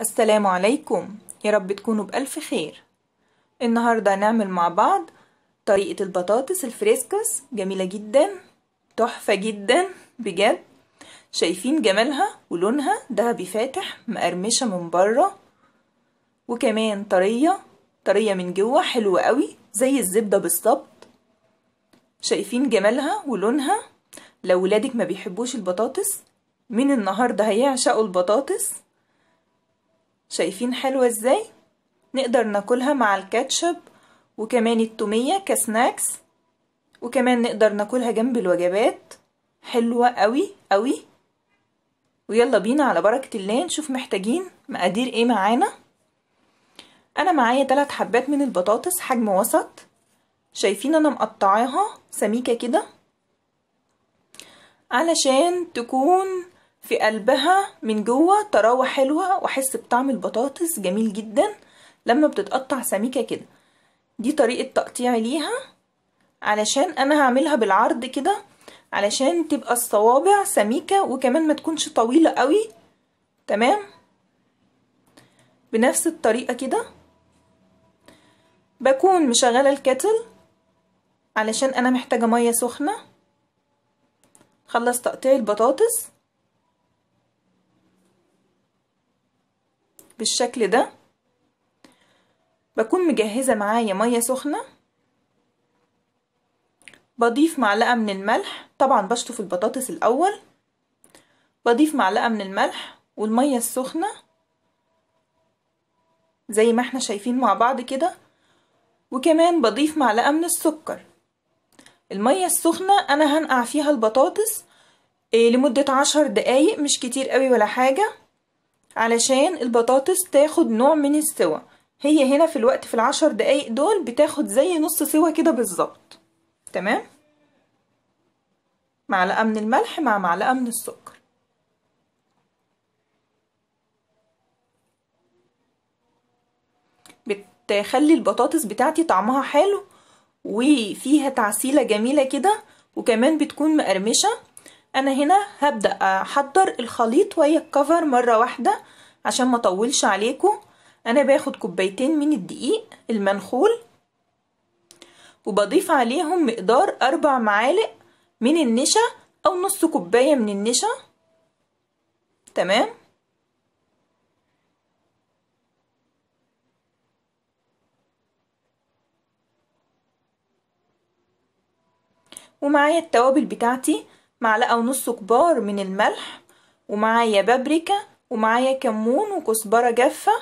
السلام عليكم يا رب تكونوا بألف خير النهاردة هنعمل مع بعض طريقة البطاطس الفريسكس جميلة جدا تحفة جدا بجد شايفين جمالها ولونها دهبي فاتح مقرمشة من بره وكمان طرية طرية من جوه حلوة قوي زي الزبدة بالظبط شايفين جمالها ولونها لو ولادك ما بيحبوش البطاطس من النهاردة هيعشقوا البطاطس شايفين حلوة ازاي؟ نقدر ناكلها مع الكاتشب وكمان التومية كسناكس وكمان نقدر ناكلها جنب الوجبات حلوة قوي قوي ويلا بينا على بركة الله نشوف محتاجين مقادير ايه معانا انا معايا تلات حبات من البطاطس حجم وسط شايفين انا مقطعاها سميكة كده علشان تكون في قلبها من جوه طراوه حلوه واحس بطعم البطاطس جميل جدا لما بتتقطع سميكه كده دي طريقه تقطيع ليها علشان انا هعملها بالعرض كده علشان تبقى الصوابع سميكه وكمان ما تكونش طويله قوي تمام بنفس الطريقه كده بكون مشغله الكتل علشان انا محتاجه ميه سخنه خلص تقطيع البطاطس بالشكل ده بكون مجهزة معايا مية سخنة بضيف معلقة من الملح طبعا بشطف البطاطس الأول بضيف معلقة من الملح والمية السخنة زي ما احنا شايفين مع بعض كده وكمان بضيف معلقة من السكر المية السخنة أنا هنقع فيها البطاطس إيه، لمدة عشر دقايق مش كتير قوي ولا حاجة علشان البطاطس تاخد نوع من السوى هي هنا في الوقت في العشر دقايق دول بتاخد زي نص سوى كده بالظبط تمام معلقة من الملح مع معلقة من السكر بتخلي البطاطس بتاعتي طعمها حلو وفيها تعسيلة جميلة كده وكمان بتكون مقرمشة انا هنا هبدأ احضر الخليط ويا الكفر مرة واحدة عشان ما اطولش عليكم انا باخد كوبايتين من الدقيق المنخول وبضيف عليهم مقدار اربع معالق من النشا او نص كوباية من النشا تمام ومعايا التوابل بتاعتي معلقة ونص كبار من الملح ومعايا بابريكا ومعايا كمون وكزبرة جافة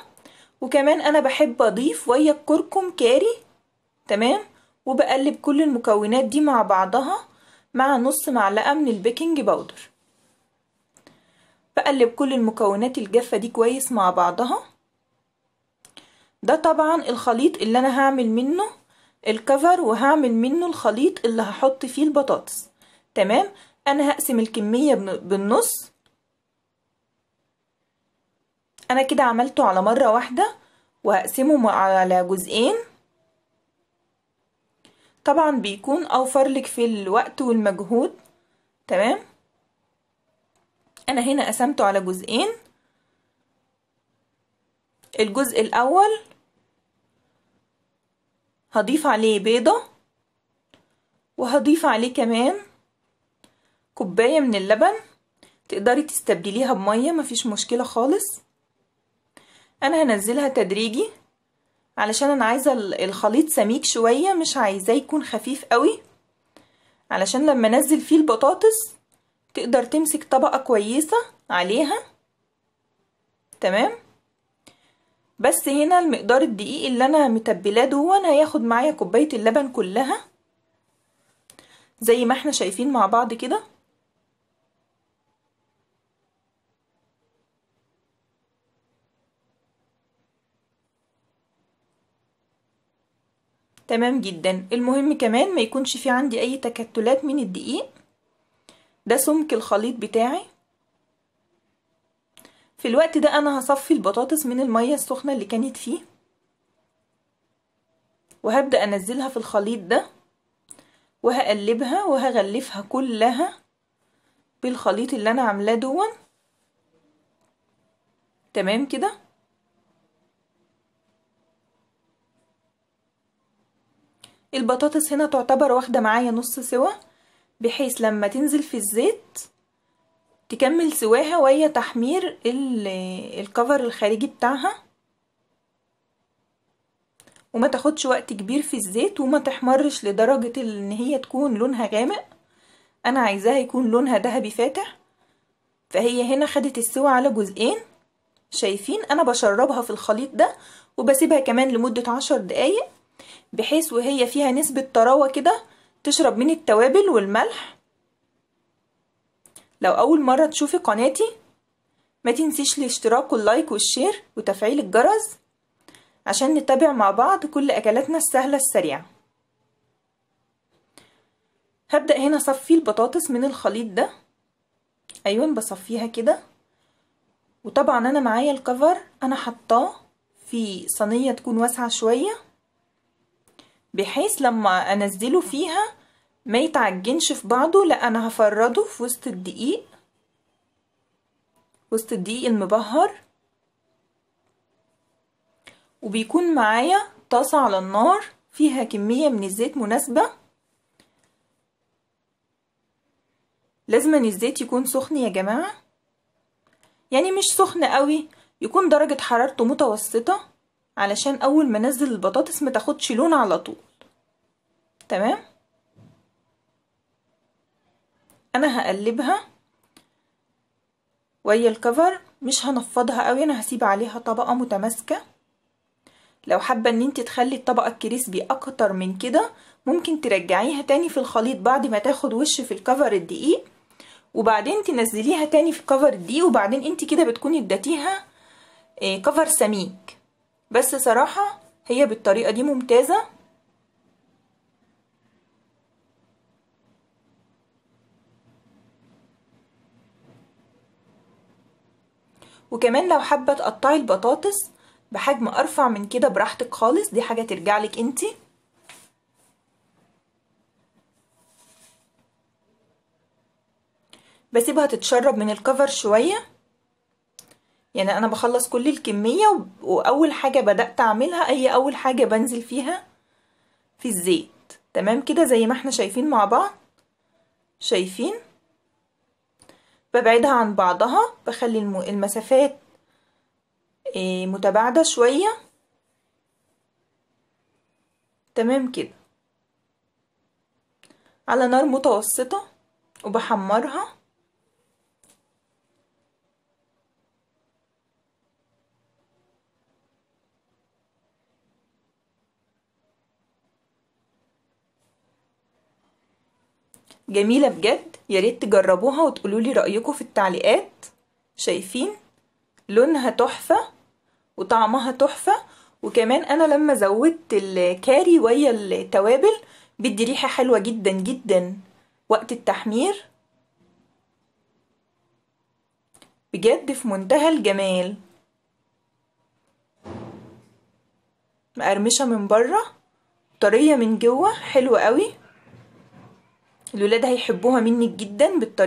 وكمان انا بحب اضيف ويا الكركم كاري تمام وبقلب كل المكونات دي مع بعضها مع نص معلقة من البيكنج باودر بقلب كل المكونات الجافة دي كويس مع بعضها ده طبعا الخليط اللي انا هعمل منه الكفر وهعمل منه الخليط اللي هحط فيه البطاطس تمام انا هقسم الكمية بالنص انا كده عملته على مرة واحدة وهقسمه على جزئين طبعا بيكون اوفر لك في الوقت والمجهود تمام انا هنا قسمته على جزئين الجزء الاول هضيف عليه بيضة وهضيف عليه كمان كوباية من اللبن تقدري تستبدليها بمية مفيش مشكلة خالص انا هنزلها تدريجي علشان انا عايزة الخليط سميك شوية مش عايزاه يكون خفيف قوي علشان لما انزل فيه البطاطس تقدر تمسك طبقة كويسة عليها تمام بس هنا المقدار الدقيق اللي انا متبلاه دون هياخد معايا كوباية اللبن كلها زي ما احنا شايفين مع بعض كده تمام جدا المهم كمان ما يكونش في عندي اي تكتلات من الدقيق ده سمك الخليط بتاعي في الوقت ده انا هصفي البطاطس من المية السخنة اللي كانت فيه وهبدأ انزلها في الخليط ده وهقلبها وهغلفها كلها بالخليط اللي انا عاملاه دون تمام كده البطاطس هنا تعتبر واخدة معايا نص سوا بحيث لما تنزل في الزيت تكمل سواها وهي تحمير الكفر الخارجي بتاعها وما تاخدش وقت كبير في الزيت وما تحمرش لدرجة ان هي تكون لونها غامق انا عايزاها يكون لونها ذهبي فاتح فهي هنا خدت السوا على جزئين شايفين انا بشربها في الخليط ده وبسيبها كمان لمدة عشر دقايق بحيث وهي فيها نسبة طراوة كده تشرب من التوابل والملح لو أول مرة تشوفي قناتي ما تنسيش الاشتراك واللايك والشير وتفعيل الجرس عشان نتابع مع بعض كل أكلاتنا السهلة السريعة هبدأ هنا صفي البطاطس من الخليط ده أيوة بصفيها كده وطبعا أنا معايا الكفر أنا حطاه في صينية تكون واسعة شوية بحيث لما انزله فيها ما يتعجنش في بعضه لا انا هفرده في وسط الدقيق وسط الدقيق المبهر وبيكون معايا طاسة على النار فيها كمية من الزيت مناسبة لازم الزيت يكون سخن يا جماعة يعني مش سخن قوي يكون درجة حرارته متوسطة علشان اول ما انزل البطاطس متاخدش لون على طول تمام انا هقلبها ويا الكفر مش هنفضها قوي انا هسيب عليها طبقه متماسكه لو حابه ان انت تخلي الطبقه الكريسبي اكتر من كده ممكن ترجعيها تاني في الخليط بعد ما تاخد وش في الكفر الدقيق وبعدين تنزليها تاني في الكفر الدقيق وبعدين انت كده بتكوني اديتيها آه، كفر سميك بس صراحه هي بالطريقه دي ممتازه وكمان لو حابه تقطعي البطاطس بحجم ارفع من كده براحتك خالص دي حاجه ترجعلك انتي بسيبها تتشرب من الكفر شويه يعني انا بخلص كل الكميه واول حاجه بدات اعملها هي اول حاجه بنزل فيها في الزيت تمام كده زي ما احنا شايفين مع بعض شايفين ببعدها عن بعضها بخلي المسافات آه، متباعدة شوية تمام كده على نار متوسطة وبحمرها جميلة بجد يا ريت تجربوها وتقولولي رأيكم في التعليقات شايفين لونها تحفة وطعمها تحفة وكمان انا لما زودت الكاري ويا التوابل بيدي ريحة حلوة جدا جدا وقت التحمير بجد في منتهى الجمال مقرمشة من بره طرية من جوه حلوة قوي الولاد هيحبوها منك جدا بالطريقه